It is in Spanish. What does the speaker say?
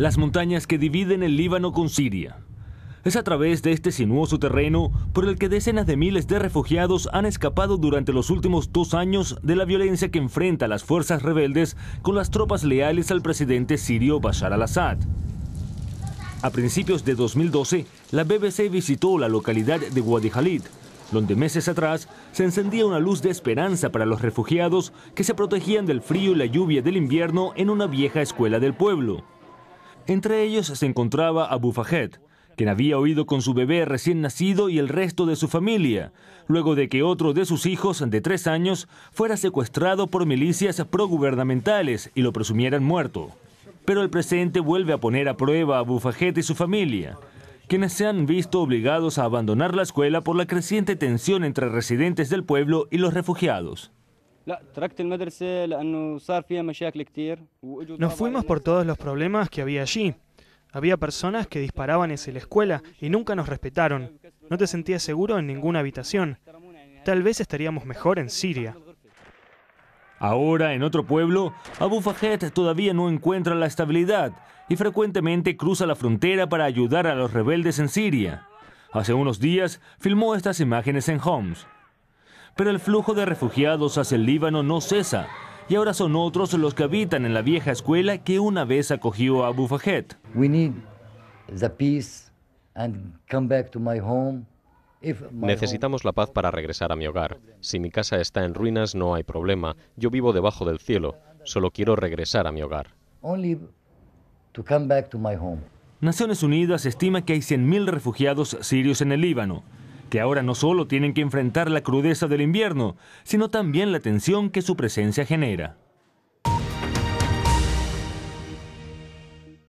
las montañas que dividen el Líbano con Siria. Es a través de este sinuoso terreno por el que decenas de miles de refugiados han escapado durante los últimos dos años de la violencia que enfrenta las fuerzas rebeldes con las tropas leales al presidente sirio Bashar al-Assad. A principios de 2012, la BBC visitó la localidad de Wadi Halid, donde meses atrás se encendía una luz de esperanza para los refugiados que se protegían del frío y la lluvia del invierno en una vieja escuela del pueblo. Entre ellos se encontraba a Bufajet, quien había huido con su bebé recién nacido y el resto de su familia, luego de que otro de sus hijos, de tres años, fuera secuestrado por milicias progubernamentales y lo presumieran muerto. Pero el presente vuelve a poner a prueba a Bufajet y su familia, quienes se han visto obligados a abandonar la escuela por la creciente tensión entre residentes del pueblo y los refugiados. Nos fuimos por todos los problemas que había allí. Había personas que disparaban hacia la escuela y nunca nos respetaron. No te sentías seguro en ninguna habitación. Tal vez estaríamos mejor en Siria. Ahora, en otro pueblo, Abu Fahed todavía no encuentra la estabilidad y frecuentemente cruza la frontera para ayudar a los rebeldes en Siria. Hace unos días filmó estas imágenes en Homs pero el flujo de refugiados hacia el Líbano no cesa, y ahora son otros los que habitan en la vieja escuela que una vez acogió a Abu Necesitamos la paz para regresar a mi hogar. Si mi casa está en ruinas no hay problema. Yo vivo debajo del cielo. Solo quiero regresar a mi hogar. Naciones Unidas estima que hay 100.000 refugiados sirios en el Líbano que ahora no solo tienen que enfrentar la crudeza del invierno, sino también la tensión que su presencia genera.